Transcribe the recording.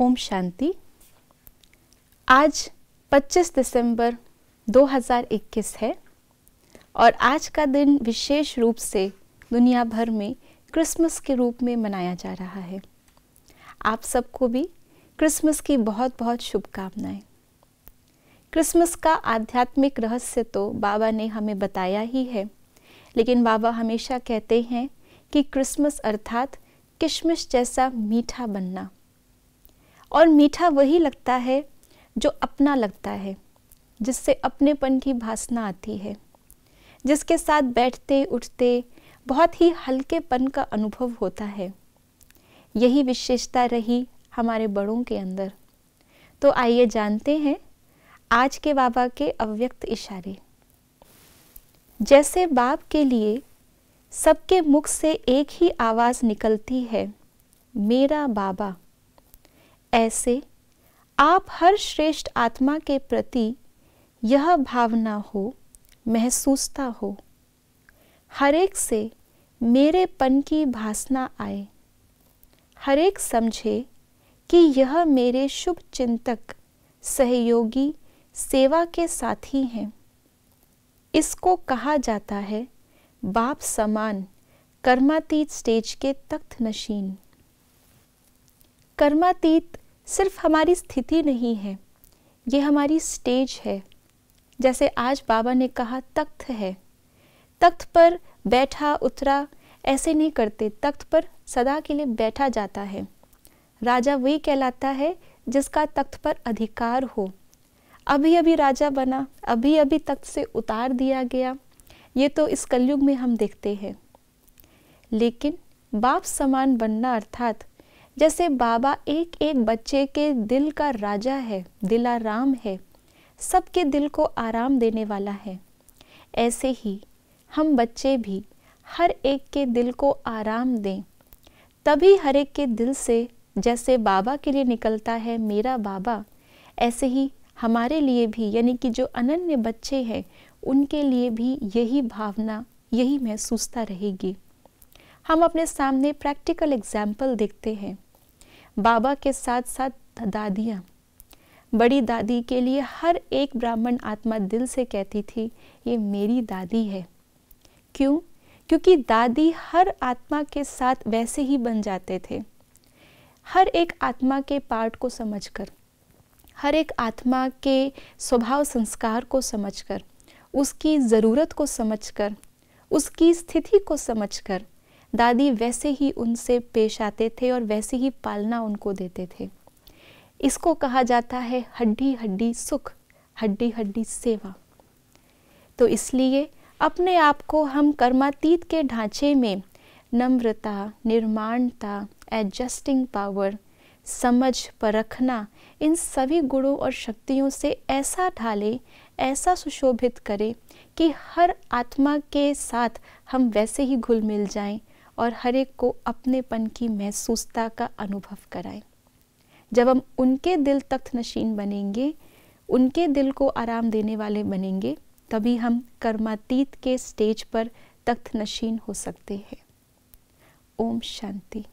ओम शांति आज 25 दिसंबर 2021 है और आज का दिन विशेष रूप से दुनिया भर में क्रिसमस के रूप में मनाया जा रहा है आप सबको भी क्रिसमस की बहुत बहुत शुभकामनाएं क्रिसमस का आध्यात्मिक रहस्य तो बाबा ने हमें बताया ही है लेकिन बाबा हमेशा कहते हैं कि क्रिसमस अर्थात किशमिश जैसा मीठा बनना और मीठा वही लगता है जो अपना लगता है जिससे अपनेपन की भासना आती है जिसके साथ बैठते उठते बहुत ही हल्केपन का अनुभव होता है यही विशेषता रही हमारे बड़ों के अंदर तो आइए जानते हैं आज के बाबा के अव्यक्त इशारे जैसे बाप के लिए सबके मुख से एक ही आवाज़ निकलती है मेरा बाबा ऐसे आप हर श्रेष्ठ आत्मा के प्रति यह भावना हो महसूसता हो हर एक से पन की भासना आए हर एक समझे कि यह मेरे शुभ चिंतक सहयोगी सेवा के साथी हैं इसको कहा जाता है बाप समान कर्मातीत स्टेज के तख्त नशीन कर्मातीत सिर्फ हमारी स्थिति नहीं है ये हमारी स्टेज है जैसे आज बाबा ने कहा तख्त है तख्त पर बैठा उतरा ऐसे नहीं करते तख्त पर सदा के लिए बैठा जाता है राजा वही कहलाता है जिसका तख्त पर अधिकार हो अभी अभी राजा बना अभी अभी तख्त से उतार दिया गया ये तो इस कलयुग में हम देखते हैं लेकिन बाप समान बनना अर्थात जैसे बाबा एक एक बच्चे के दिल का राजा है दिलाराम है सबके दिल को आराम देने वाला है ऐसे ही हम बच्चे भी हर एक के दिल को आराम दें तभी हर एक के दिल से जैसे बाबा के लिए निकलता है मेरा बाबा ऐसे ही हमारे लिए भी यानी कि जो अनन्य बच्चे हैं उनके लिए भी यही भावना यही महसूसता रहेगी हम अपने सामने प्रैक्टिकल एग्जाम्पल देखते हैं बाबा के साथ साथ दादियाँ बड़ी दादी के लिए हर एक ब्राह्मण आत्मा दिल से कहती थी ये मेरी दादी है क्यों क्योंकि दादी हर आत्मा के साथ वैसे ही बन जाते थे हर एक आत्मा के पार्ट को समझकर हर एक आत्मा के स्वभाव संस्कार को समझकर उसकी ज़रूरत को समझकर उसकी स्थिति को समझकर दादी वैसे ही उनसे पेश आते थे और वैसे ही पालना उनको देते थे इसको कहा जाता है हड्डी हड्डी सुख हड्डी हड्डी सेवा तो इसलिए अपने आप को हम कर्मातीत के ढांचे में नम्रता निर्माणता एडजस्टिंग पावर समझ परखना इन सभी गुणों और शक्तियों से ऐसा ढाले ऐसा सुशोभित करें कि हर आत्मा के साथ हम वैसे ही घुल मिल जाएं और हर एक को अपनेपन की महसूसता का अनुभव कराएं जब हम उनके दिल तख्त नशीन बनेंगे उनके दिल को आराम देने वाले बनेंगे तभी हम कर्मातीत के स्टेज पर तख्त नशीन हो सकते हैं ओम शांति